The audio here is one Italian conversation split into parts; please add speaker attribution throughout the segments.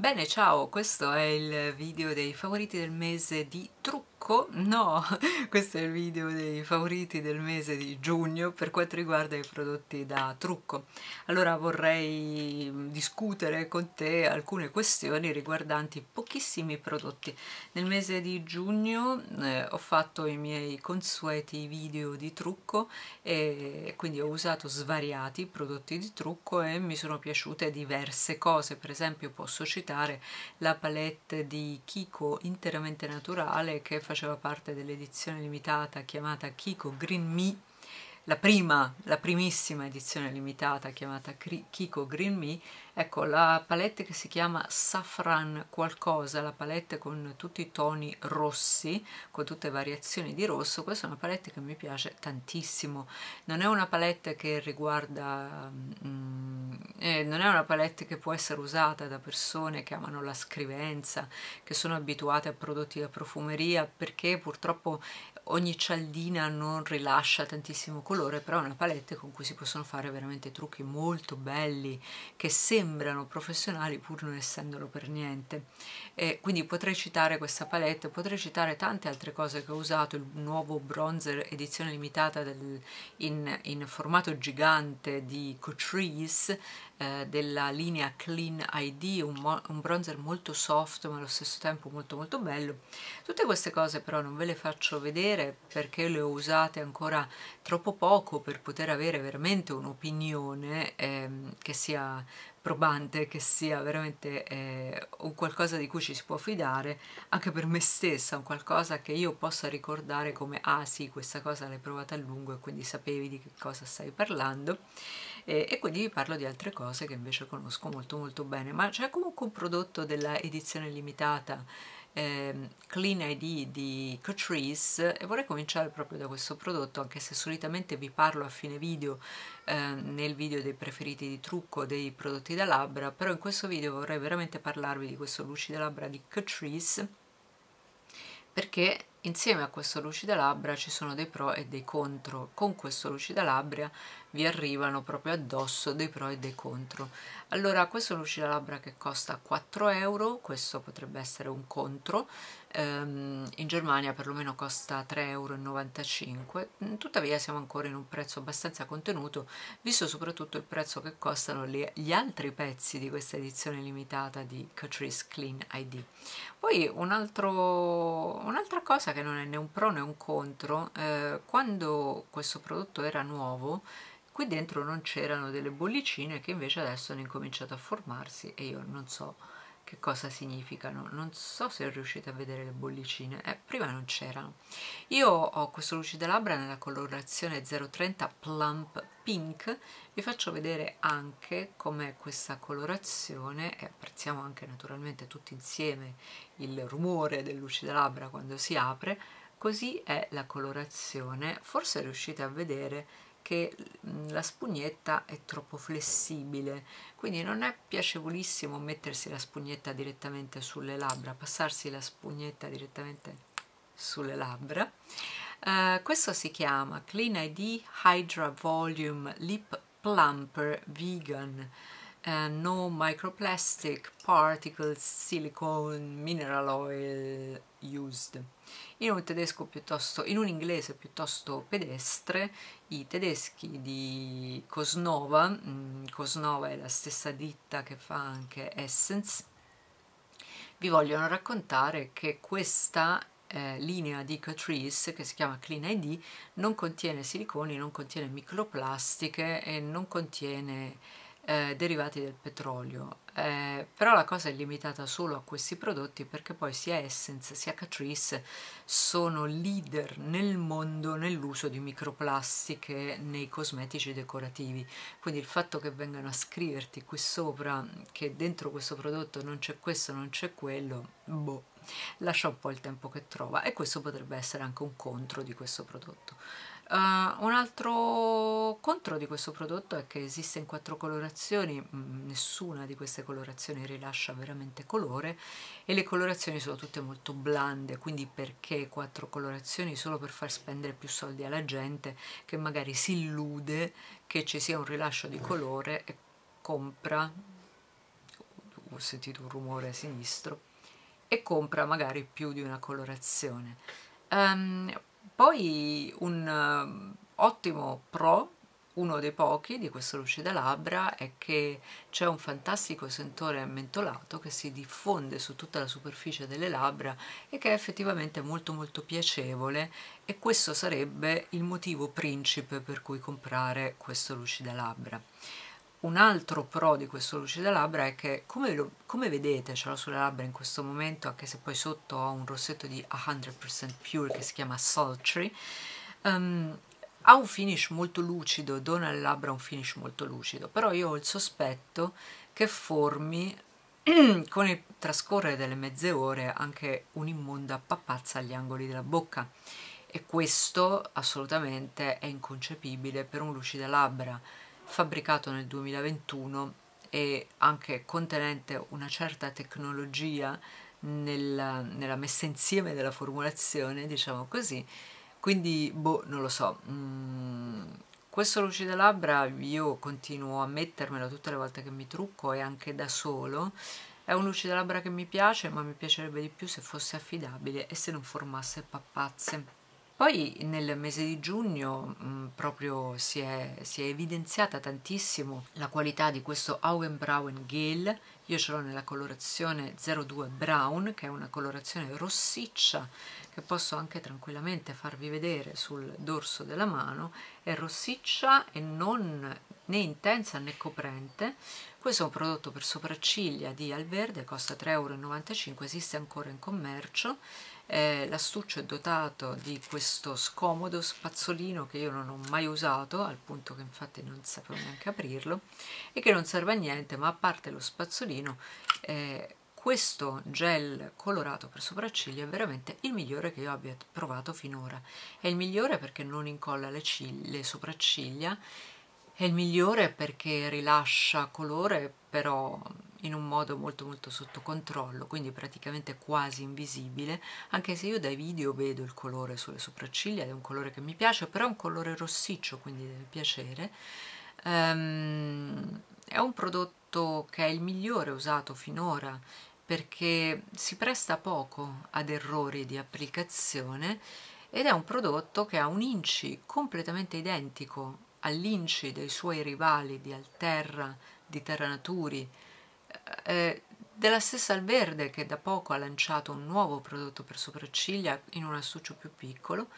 Speaker 1: Bene, ciao, questo è il video dei favoriti del mese di trucco ecco, no, questo è il video dei favoriti del mese di giugno per quanto riguarda i prodotti da trucco. Allora vorrei mm, discutere con te alcune questioni riguardanti pochissimi prodotti. Nel mese di giugno eh, ho fatto i miei consueti video di trucco e quindi ho usato svariati prodotti di trucco e mi sono piaciute diverse cose, per esempio posso citare la palette di Kiko interamente naturale che faceva parte dell'edizione limitata chiamata Kiko Green Me la prima, la primissima edizione limitata chiamata Kiko Green Me, ecco la palette che si chiama Safran qualcosa, la palette con tutti i toni rossi, con tutte le variazioni di rosso, questa è una palette che mi piace tantissimo, non è una palette che riguarda, mm, eh, non è una palette che può essere usata da persone che amano la scrivenza, che sono abituate a prodotti da profumeria, perché purtroppo ogni cialdina non rilascia tantissimo colore, colore però è una palette con cui si possono fare veramente trucchi molto belli che sembrano professionali pur non essendolo per niente e quindi potrei citare questa palette potrei citare tante altre cose che ho usato il nuovo bronzer edizione limitata del, in, in formato gigante di Cotrice eh, della linea Clean ID, un, un, bronzer molto soft ma allo stesso tempo molto molto bello. Tutte queste cose però non ve le faccio vedere perché le ho usate ancora troppo poco per poter avere veramente un'opinione ehm, che sia probante, che sia veramente eh, un qualcosa di cui ci si può fidare, anche per me stessa, un qualcosa che io possa ricordare come ah sì, questa cosa l'hai provata a lungo e quindi sapevi di che cosa stai parlando eh, e quindi vi parlo di altre cose che invece conosco molto molto bene ma c'è comunque un prodotto della edizione limitata eh, Clean ID di Catrice e vorrei cominciare proprio da questo prodotto anche se solitamente vi parlo a fine video eh, nel video dei preferiti di trucco dei prodotti da labbra però in questo video vorrei veramente parlarvi di questo lucido labbra di Catrice perché insieme a questo lucida labbra ci sono dei pro e dei contro con questo lucida labbra vi arrivano proprio addosso dei pro e dei contro allora questo lucilabbra che costa 4 euro questo potrebbe essere un contro ehm, in Germania perlomeno costa 3,95 euro mm, tuttavia siamo ancora in un prezzo abbastanza contenuto visto soprattutto il prezzo che costano le, gli altri pezzi di questa edizione limitata di Catrice Clean ID poi un'altra un cosa che non è né un pro né un contro eh, quando questo prodotto era nuovo qui dentro non c'erano delle bollicine che invece adesso hanno incominciato a formarsi e io non so che cosa significano non so se riuscite a vedere le bollicine eh, prima non c'erano io ho questo lucido labbra nella colorazione 030 plump pink vi faccio vedere anche com'è questa colorazione e apprezziamo anche naturalmente tutti insieme il rumore del lucido labbra quando si apre così è la colorazione forse riuscite a vedere che mm, la spugnetta è troppo flessibile quindi non è piacevolissimo mettersi la spugnetta direttamente sulle labbra passarsi la spugnetta direttamente sulle labbra uh, questo si chiama Clean ID Hydra Volume Lip Plumper Vegan and no microplastic particles, silicone, mineral oil used. In un tedesco piuttosto, in un inglese piuttosto pedestre, i tedeschi di Cosnova, Cosnova mm, è la stessa ditta che fa anche Essence, vi vogliono raccontare che questa eh, linea di Catrice che si chiama Clean ID non contiene siliconi, non contiene microplastiche e non contiene eh, derivati del petrolio, eh, però la cosa è limitata solo a questi prodotti perché poi sia Essence sia Catrice sono leader nel mondo nell'uso di microplastiche nei cosmetici decorativi, quindi il fatto che vengano a scriverti qui sopra che dentro questo prodotto non c'è questo, non c'è quello, boh, lascia un po' il tempo che trova e questo potrebbe essere anche un contro di questo prodotto. Uh, un altro contro di questo prodotto è che esiste in quattro colorazioni, mm, nessuna di queste colorazioni rilascia veramente colore e le colorazioni sono tutte molto blande, quindi perché quattro colorazioni solo per far spendere più soldi alla gente che magari si illude che ci sia un rilascio di colore e compra, ho sentito un rumore a sinistro, e compra magari più di una colorazione. Um, poi un ehm, ottimo pro, uno dei pochi di questo labbra, è che c'è un fantastico sentore mentolato che si diffonde su tutta la superficie delle labbra e che è effettivamente molto molto piacevole e questo sarebbe il motivo principe per cui comprare questo labbra. Un altro pro di questo lucido labbra è che, come, lo, come vedete, ce l'ho sulle labbra in questo momento, anche se poi sotto ho un rossetto di 100% Pure che si chiama Sultry, um, ha un finish molto lucido, dona alle labbra un finish molto lucido, però io ho il sospetto che formi con il trascorrere delle mezze ore anche un'immonda pappazza agli angoli della bocca e questo assolutamente è inconcepibile per un lucido labbra fabbricato nel 2021 e anche contenente una certa tecnologia nella, nella messa insieme della formulazione, diciamo così. Quindi, boh, non lo so. Mm, questo lucido labbra io continuo a mettermelo tutte le volte che mi trucco e anche da solo. È un lucido labbra che mi piace, ma mi piacerebbe di più se fosse affidabile e se non formasse pappazze. Poi nel mese di giugno mh, mm, proprio si è, si è, evidenziata tantissimo la qualità di questo Augenbrauen Gel, io ce l'ho nella colorazione 02 Brown, che è una colorazione rossiccia che posso anche tranquillamente farvi vedere sul dorso della mano, è rossiccia e non né intensa né coprente, questo è un prodotto per sopracciglia di Alverde, costa 3,95 euro, esiste ancora in commercio, eh, l'astuccio è dotato di questo scomodo spazzolino che io non ho mai usato al punto che infatti non sapevo neanche aprirlo e che non serve a niente ma a parte lo spazzolino eh, questo gel colorato per sopracciglia è veramente il migliore che io abbia provato finora è il migliore perché non incolla le, le sopracciglia è il migliore perché rilascia colore però in un modo molto molto sotto controllo quindi praticamente quasi invisibile anche se io dai video vedo il colore sulle sopracciglia è un colore che mi piace però è un colore rossiccio quindi deve piacere ehm, è un prodotto che è il migliore usato finora perché si presta poco ad errori di applicazione ed è un prodotto che ha un inci completamente identico all'inci dei suoi rivali di Alterra, di Terra Naturi, eh, della stessa Alverde che da poco ha lanciato un nuovo prodotto per sopracciglia in un astuccio più piccolo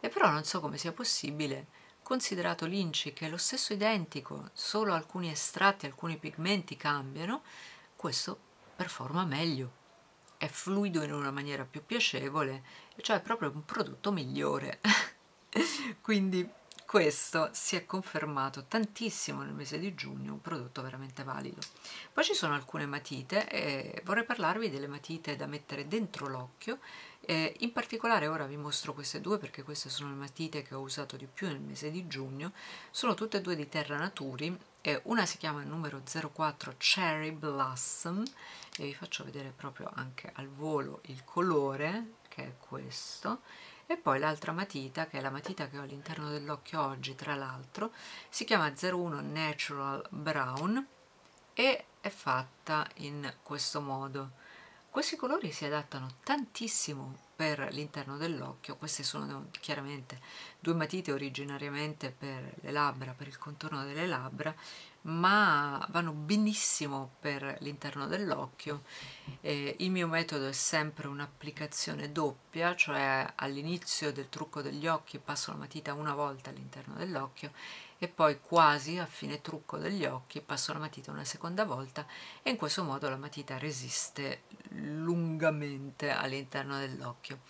Speaker 1: e però non so come sia possibile considerato l'inci che è lo stesso identico solo alcuni estratti, alcuni pigmenti cambiano questo performa meglio è fluido in una maniera più piacevole cioè è proprio un prodotto migliore quindi questo si è confermato tantissimo nel mese di giugno, un prodotto veramente valido. Poi ci sono alcune matite e vorrei parlarvi delle matite da mettere dentro l'occhio, in particolare ora vi mostro queste due perché queste sono le matite che ho usato di più nel mese di giugno, sono tutte e due di Terra Naturi, una si chiama numero 04 Cherry Blossom e vi faccio vedere proprio anche al volo il colore che è questo e poi l'altra matita che è la matita che ho all'interno dell'occhio oggi tra l'altro si chiama 01 Natural Brown e è fatta in questo modo questi colori si adattano tantissimo per l'interno dell'occhio queste sono chiaramente due matite originariamente per le labbra per il contorno delle labbra ma vanno benissimo per l'interno dell'occhio eh, il mio metodo è sempre un'applicazione doppia cioè all'inizio del trucco degli occhi passo la matita una volta all'interno dell'occhio e poi quasi a fine trucco degli occhi passo la matita una seconda volta e in questo modo la matita resiste lungamente all'interno dell'occhio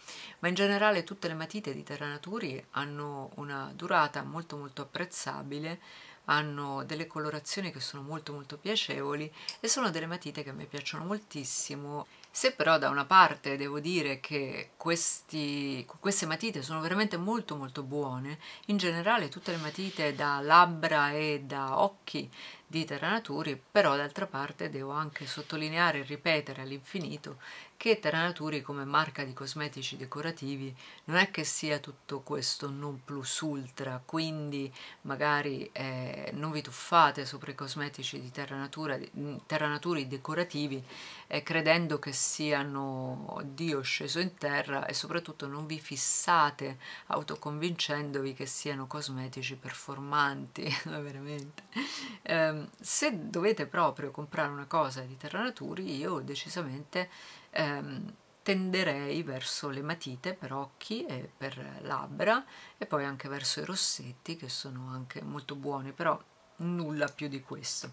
Speaker 1: ma in generale tutte le matite di Terranaturi hanno una durata molto molto apprezzabile hanno delle colorazioni che sono molto molto piacevoli e sono delle matite che mi piacciono moltissimo se però da una parte devo dire che questi, queste matite sono veramente molto molto buone in generale tutte le matite da labbra e da occhi di Terranaturi, però d'altra parte devo anche sottolineare e ripetere all'infinito che Terranaturi come marca di cosmetici decorativi non è che sia tutto questo non plus ultra, quindi magari eh, non vi tuffate sopra i cosmetici di Terranatura, Terranaturi decorativi eh, credendo che siano Dio sceso in terra e soprattutto non vi fissate autoconvincendovi che siano cosmetici performanti, veramente. Um, se dovete proprio comprare una cosa di Terra Terranaturi io decisamente ehm, tenderei verso le matite per occhi e per labbra e poi anche verso i rossetti che sono anche molto buoni però nulla più di questo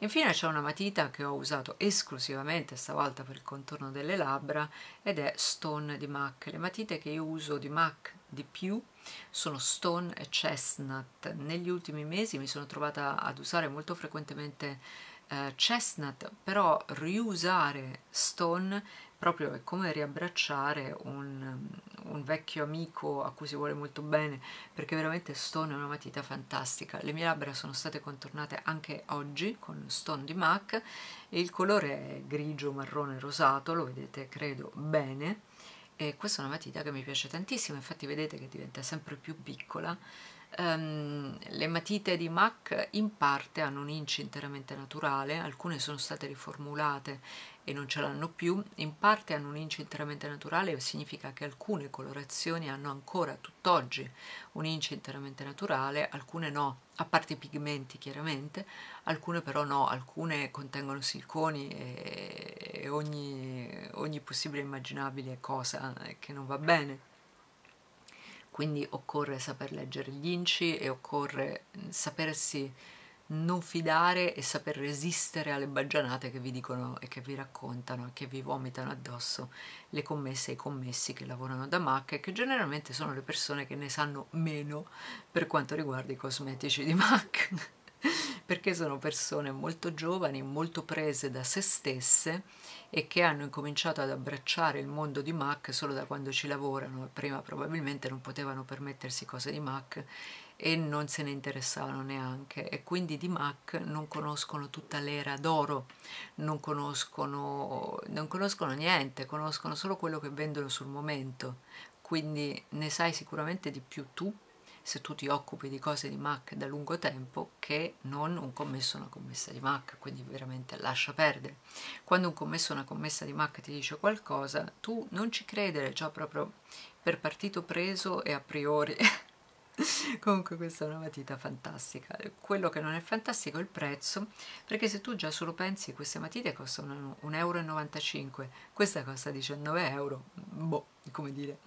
Speaker 1: infine c'è una matita che ho usato esclusivamente stavolta per il contorno delle labbra ed è Stone di MAC le matite che io uso di MAC di più sono Stone e Chestnut negli ultimi mesi mi sono trovata ad usare molto frequentemente eh, Chestnut però riusare Stone proprio è come riabbracciare un, un, vecchio amico a cui si vuole molto bene, perché veramente Stone è una matita fantastica. Le mie labbra sono state contornate anche oggi con Stone di MAC e il colore è grigio, marrone, rosato, lo vedete credo bene. E questa è una matita che mi piace tantissimo, infatti vedete che diventa sempre più piccola. Um, le matite di MAC in parte hanno un inch interamente naturale, alcune sono state riformulate e non ce l'hanno più, in parte hanno un indice interamente naturale, significa che alcune colorazioni hanno ancora tutt'oggi un indice interamente naturale, alcune no, a parte i pigmenti chiaramente, alcune però no, alcune contengono siliconi e, e ogni, ogni possibile immaginabile cosa che non va bene quindi occorre saper leggere gli inci e occorre mm, sapersi non fidare e saper resistere alle baggianate che vi dicono e che vi raccontano e che vi vomitano addosso le commesse e i commessi che lavorano da MAC e che generalmente sono le persone che ne sanno meno per quanto riguarda i cosmetici di MAC. perché sono persone molto giovani, molto prese da se stesse e che hanno incominciato ad abbracciare il mondo di Mac solo da quando ci lavorano, prima probabilmente non potevano permettersi cose di Mac e non se ne interessavano neanche e quindi di Mac non conoscono tutta l'era d'oro, non conoscono, non conoscono niente, conoscono solo quello che vendono sul momento, quindi ne sai sicuramente di più tu se tu ti occupi di cose di Mac da lungo tempo che non un commesso o una commessa di Mac, quindi veramente lascia perdere. Quando un commesso o una commessa di Mac ti dice qualcosa, tu non ci credere, già proprio per partito preso e a priori. Comunque questa è una matita fantastica. Quello che non è fantastico è il prezzo, perché se tu già solo pensi queste matite costano euro, questa costa 19 euro, boh come dire.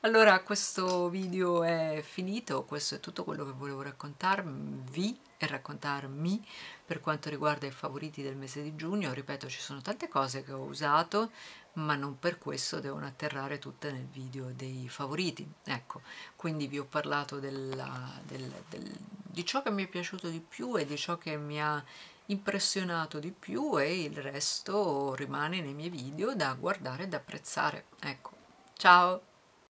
Speaker 1: Allora, questo video è finito, questo è tutto quello che volevo raccontarvi e raccontarmi per quanto riguarda i favoriti del mese di giugno. Ripeto, ci sono tante cose che ho usato, ma non per questo devono atterrare tutte nel video dei favoriti. Ecco, quindi vi ho parlato della, del, del, di ciò che mi è piaciuto di più e di ciò che mi ha impressionato di più e il resto rimane nei miei video da guardare e da apprezzare. Ecco, Ciao!